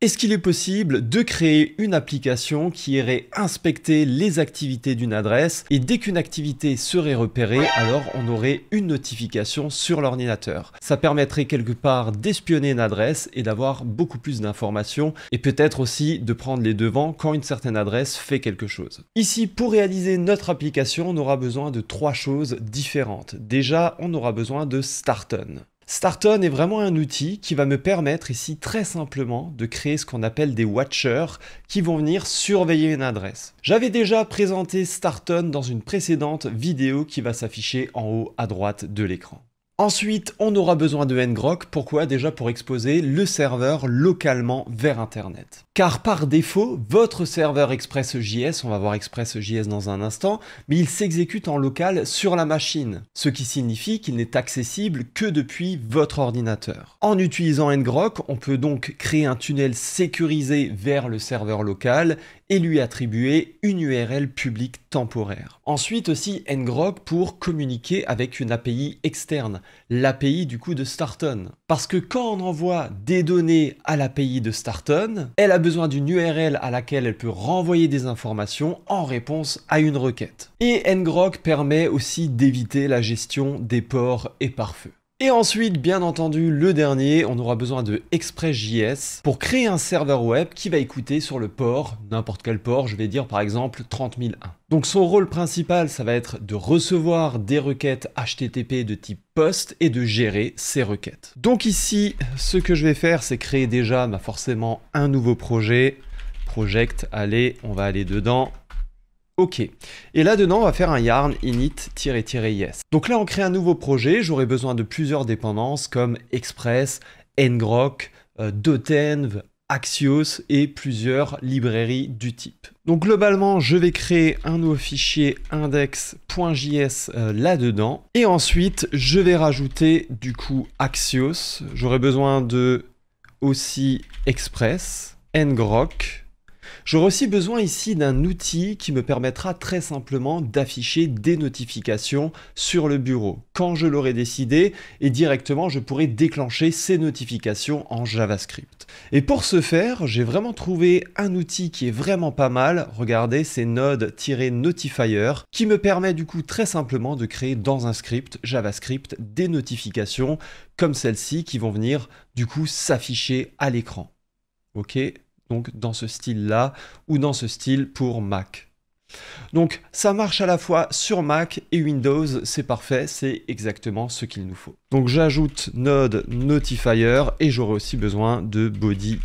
Est-ce qu'il est possible de créer une application qui irait inspecter les activités d'une adresse et dès qu'une activité serait repérée, alors on aurait une notification sur l'ordinateur Ça permettrait quelque part d'espionner une adresse et d'avoir beaucoup plus d'informations et peut-être aussi de prendre les devants quand une certaine adresse fait quelque chose. Ici, pour réaliser notre application, on aura besoin de trois choses différentes. Déjà, on aura besoin de Starton. Starton est vraiment un outil qui va me permettre ici très simplement de créer ce qu'on appelle des watchers qui vont venir surveiller une adresse. J'avais déjà présenté Starton dans une précédente vidéo qui va s'afficher en haut à droite de l'écran. Ensuite, on aura besoin de ngrok. Pourquoi Déjà pour exposer le serveur localement vers Internet. Car par défaut, votre serveur ExpressJS, on va voir ExpressJS dans un instant, mais il s'exécute en local sur la machine, ce qui signifie qu'il n'est accessible que depuis votre ordinateur. En utilisant ngrok, on peut donc créer un tunnel sécurisé vers le serveur local et lui attribuer une URL publique temporaire. Ensuite aussi ngrok pour communiquer avec une API externe l'API du coup de Starton. Parce que quand on envoie des données à l'API de Starton, elle a besoin d'une URL à laquelle elle peut renvoyer des informations en réponse à une requête. Et ngrok permet aussi d'éviter la gestion des ports et pare-feu. Et ensuite, bien entendu, le dernier, on aura besoin de Express.js pour créer un serveur web qui va écouter sur le port, n'importe quel port, je vais dire par exemple 30001. Donc son rôle principal, ça va être de recevoir des requêtes HTTP de type POST et de gérer ces requêtes. Donc ici, ce que je vais faire, c'est créer déjà bah, forcément un nouveau projet. Project, allez, on va aller dedans. Ok. Et là-dedans, on va faire un yarn init-yes. Donc là, on crée un nouveau projet. J'aurai besoin de plusieurs dépendances comme Express, Ngrok, euh, Dotenv, Axios et plusieurs librairies du type. Donc globalement, je vais créer un nouveau fichier index.js euh, là-dedans. Et ensuite, je vais rajouter du coup Axios. J'aurai besoin de aussi Express, Ngrok, J'aurai aussi besoin ici d'un outil qui me permettra très simplement d'afficher des notifications sur le bureau quand je l'aurai décidé et directement je pourrai déclencher ces notifications en JavaScript. Et pour ce faire, j'ai vraiment trouvé un outil qui est vraiment pas mal, regardez, c'est node-notifier qui me permet du coup très simplement de créer dans un script JavaScript des notifications comme celles ci qui vont venir du coup s'afficher à l'écran. OK, donc dans ce style-là, ou dans ce style pour Mac. Donc ça marche à la fois sur Mac et Windows, c'est parfait, c'est exactement ce qu'il nous faut. Donc j'ajoute node notifier et j'aurai aussi besoin de body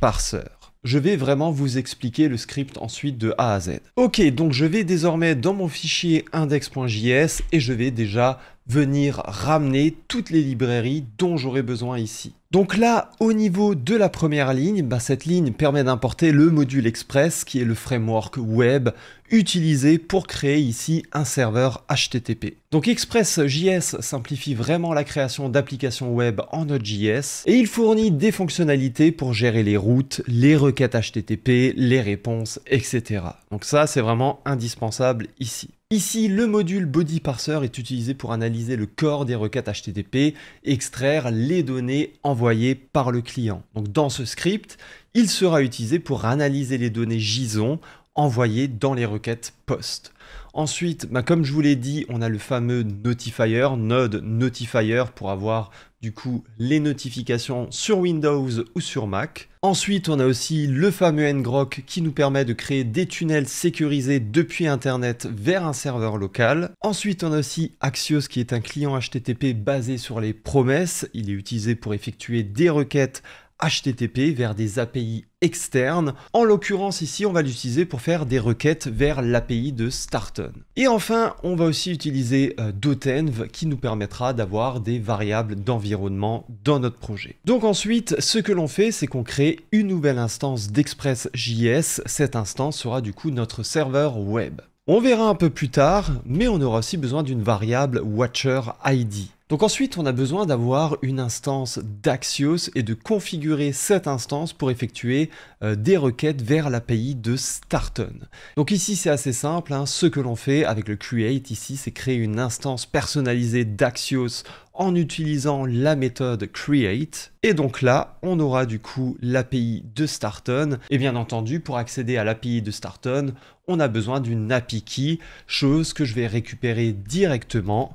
parseur Je vais vraiment vous expliquer le script ensuite de A à Z. Ok, donc je vais désormais dans mon fichier index.js et je vais déjà venir ramener toutes les librairies dont j'aurai besoin ici. Donc là, au niveau de la première ligne, bah, cette ligne permet d'importer le module Express, qui est le framework web utilisé pour créer ici un serveur HTTP. Donc ExpressJS simplifie vraiment la création d'applications web en Node.js, et il fournit des fonctionnalités pour gérer les routes, les requêtes HTTP, les réponses, etc. Donc ça, c'est vraiment indispensable ici. Ici, le module Body Parser est utilisé pour analyser le corps des requêtes HTTP, extraire les données envoyées par le client. dans ce script, il sera utilisé pour analyser les données JSON envoyées dans les requêtes POST. Ensuite, bah, comme je vous l'ai dit, on a le fameux notifier, node notifier pour avoir du coup les notifications sur Windows ou sur Mac. Ensuite, on a aussi le fameux ngrok qui nous permet de créer des tunnels sécurisés depuis Internet vers un serveur local. Ensuite, on a aussi Axios qui est un client HTTP basé sur les promesses. Il est utilisé pour effectuer des requêtes HTTP vers des API externes. En l'occurrence ici, on va l'utiliser pour faire des requêtes vers l'API de Starton. Et enfin, on va aussi utiliser euh, Dotenv qui nous permettra d'avoir des variables d'environnement dans notre projet. Donc ensuite, ce que l'on fait, c'est qu'on crée une nouvelle instance d'Express.js. Cette instance sera du coup notre serveur web. On verra un peu plus tard, mais on aura aussi besoin d'une variable watcher ID. Donc ensuite, on a besoin d'avoir une instance d'Axios et de configurer cette instance pour effectuer euh, des requêtes vers l'API de Starton. Donc ici, c'est assez simple. Hein. Ce que l'on fait avec le create ici, c'est créer une instance personnalisée d'Axios en utilisant la méthode create. Et donc là, on aura du coup l'API de Starton. Et bien entendu, pour accéder à l'API de Starton, on a besoin d'une API key, chose que je vais récupérer directement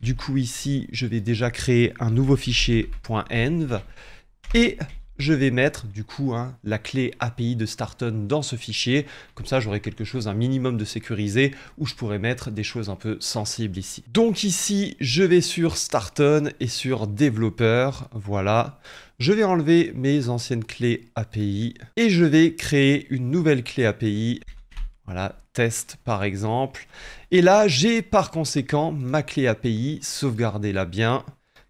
du coup, ici, je vais déjà créer un nouveau fichier .env et je vais mettre du coup hein, la clé API de Starton dans ce fichier. Comme ça, j'aurai quelque chose, un minimum de sécurisé où je pourrais mettre des choses un peu sensibles ici. Donc ici, je vais sur Starton et sur développeur. Voilà. Je vais enlever mes anciennes clés API et je vais créer une nouvelle clé API. Voilà, test par exemple. Et là, j'ai par conséquent ma clé API, sauvegardez-la bien.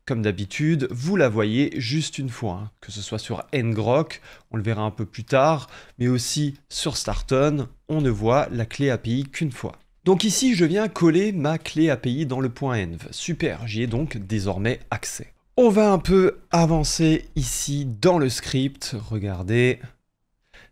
Comme d'habitude, vous la voyez juste une fois, hein. que ce soit sur ngrok, on le verra un peu plus tard, mais aussi sur Starton, on ne voit la clé API qu'une fois. Donc ici, je viens coller ma clé API dans le point env. Super, j'y ai donc désormais accès. On va un peu avancer ici dans le script, regardez,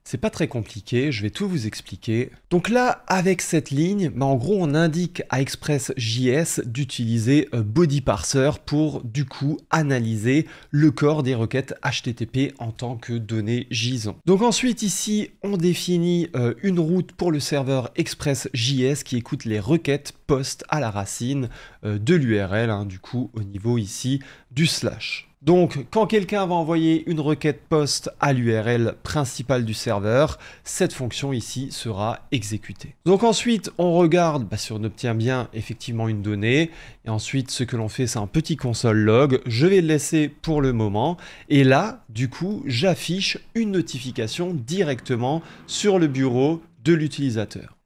c'est pas très compliqué, je vais tout vous expliquer. Donc là, avec cette ligne, bah, en gros, on indique à ExpressJS d'utiliser euh, body parser pour du coup analyser le corps des requêtes HTTP en tant que données JSON. Donc ensuite ici, on définit euh, une route pour le serveur ExpressJS qui écoute les requêtes post à la racine euh, de l'URL, hein, du coup au niveau ici slash. Donc, quand quelqu'un va envoyer une requête post à l'URL principale du serveur, cette fonction ici sera exécutée. Donc ensuite, on regarde bah, si on obtient bien effectivement une donnée. Et ensuite, ce que l'on fait, c'est un petit console log. Je vais le laisser pour le moment. Et là, du coup, j'affiche une notification directement sur le bureau de l'utilisateur.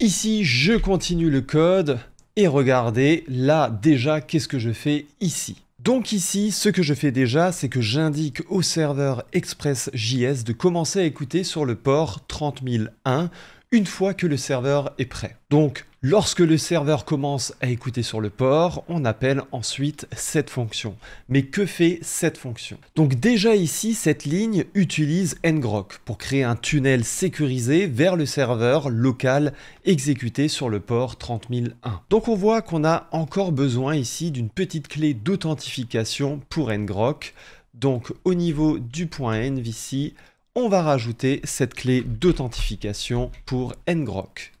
Ici, je continue le code. Et regardez, là déjà, qu'est-ce que je fais ici donc ici, ce que je fais déjà, c'est que j'indique au serveur ExpressJS de commencer à écouter sur le port 30001 une fois que le serveur est prêt. Donc, lorsque le serveur commence à écouter sur le port, on appelle ensuite cette fonction. Mais que fait cette fonction Donc déjà ici, cette ligne utilise ngrok pour créer un tunnel sécurisé vers le serveur local exécuté sur le port 3001 Donc on voit qu'on a encore besoin ici d'une petite clé d'authentification pour ngrok. Donc au niveau du point NVC, on va rajouter cette clé d'authentification pour ngrok.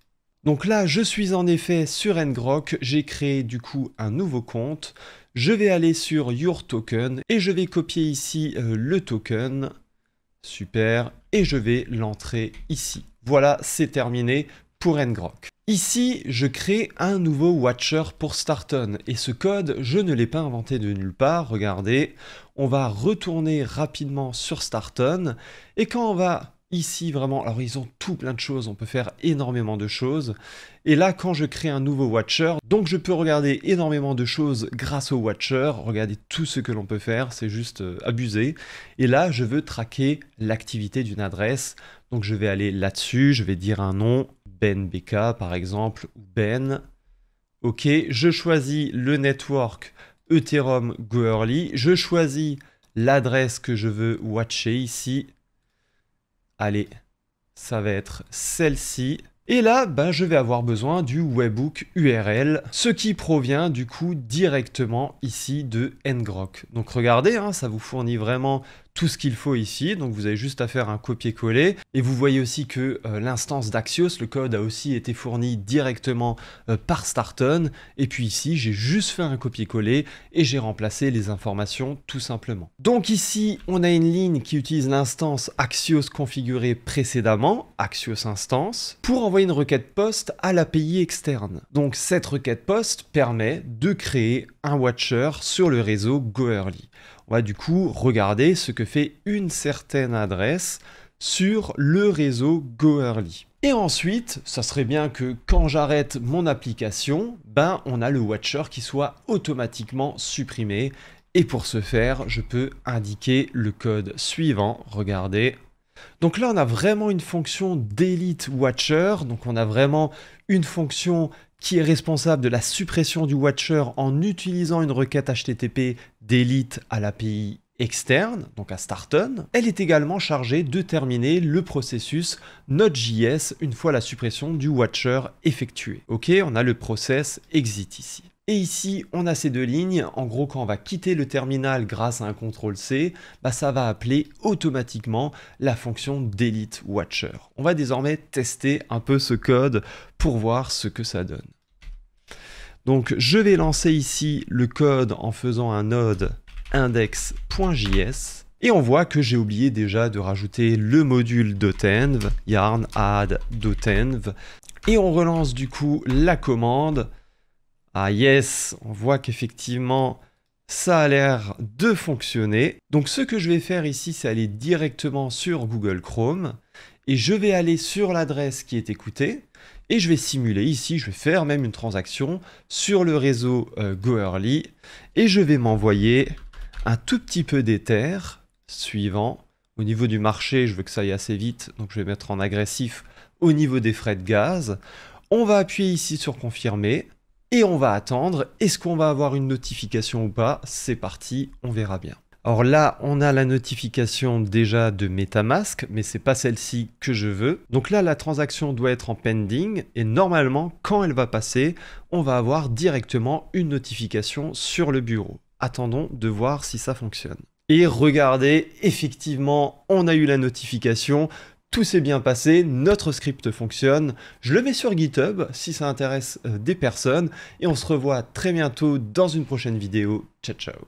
Donc là, je suis en effet sur ngrok, j'ai créé du coup un nouveau compte. Je vais aller sur Your Token et je vais copier ici euh, le token. Super. Et je vais l'entrer ici. Voilà, c'est terminé pour ngrok. Ici, je crée un nouveau Watcher pour Starton, et ce code, je ne l'ai pas inventé de nulle part, regardez, on va retourner rapidement sur Starton, et quand on va ici vraiment, alors ils ont tout plein de choses, on peut faire énormément de choses, et là quand je crée un nouveau Watcher, donc je peux regarder énormément de choses grâce au Watcher, regardez tout ce que l'on peut faire, c'est juste euh, abusé, et là je veux traquer l'activité d'une adresse, donc je vais aller là-dessus, je vais dire un nom, ben BK par exemple, ou Ben. Ok, je choisis le network Ethereum Goerli, je choisis l'adresse que je veux watcher ici. Allez, ça va être celle-ci. Et là, ben, je vais avoir besoin du webbook URL, ce qui provient du coup directement ici de ngrok. Donc regardez, hein, ça vous fournit vraiment tout ce qu'il faut ici, donc vous avez juste à faire un copier-coller, et vous voyez aussi que euh, l'instance d'Axios, le code a aussi été fourni directement euh, par Starton, et puis ici j'ai juste fait un copier-coller et j'ai remplacé les informations tout simplement. Donc ici on a une ligne qui utilise l'instance Axios configurée précédemment, Axios instance, pour envoyer une requête post à l'API externe. Donc cette requête post permet de créer watcher sur le réseau GoERly. On va du coup regarder ce que fait une certaine adresse sur le réseau GoERly. Et ensuite, ça serait bien que quand j'arrête mon application, ben on a le watcher qui soit automatiquement supprimé. Et pour ce faire, je peux indiquer le code suivant. Regardez, donc là, on a vraiment une fonction d'élite watcher, donc on a vraiment une fonction qui est responsable de la suppression du watcher en utilisant une requête HTTP d'élite à l'API externe, donc à Starton. Elle est également chargée de terminer le processus Node.js une fois la suppression du watcher effectuée. Ok, on a le process exit ici. Et ici, on a ces deux lignes. En gros, quand on va quitter le terminal grâce à un contrôle C, bah, ça va appeler automatiquement la fonction delete watcher. On va désormais tester un peu ce code pour voir ce que ça donne. Donc, je vais lancer ici le code en faisant un node index.js. Et on voit que j'ai oublié déjà de rajouter le module dotenv, yarn add dotenv. Et on relance du coup la commande ah yes, on voit qu'effectivement ça a l'air de fonctionner. Donc ce que je vais faire ici, c'est aller directement sur Google Chrome et je vais aller sur l'adresse qui est écoutée et je vais simuler ici, je vais faire même une transaction sur le réseau euh, goerly GoEarly et je vais m'envoyer un tout petit peu d'Ether suivant. Au niveau du marché, je veux que ça aille assez vite, donc je vais mettre en agressif au niveau des frais de gaz. On va appuyer ici sur confirmer et on va attendre. Est-ce qu'on va avoir une notification ou pas C'est parti, on verra bien. Or là, on a la notification déjà de MetaMask, mais c'est pas celle-ci que je veux. Donc là, la transaction doit être en pending et normalement, quand elle va passer, on va avoir directement une notification sur le bureau. Attendons de voir si ça fonctionne. Et regardez, effectivement, on a eu la notification tout s'est bien passé, notre script fonctionne, je le mets sur GitHub si ça intéresse euh, des personnes, et on se revoit très bientôt dans une prochaine vidéo. Ciao ciao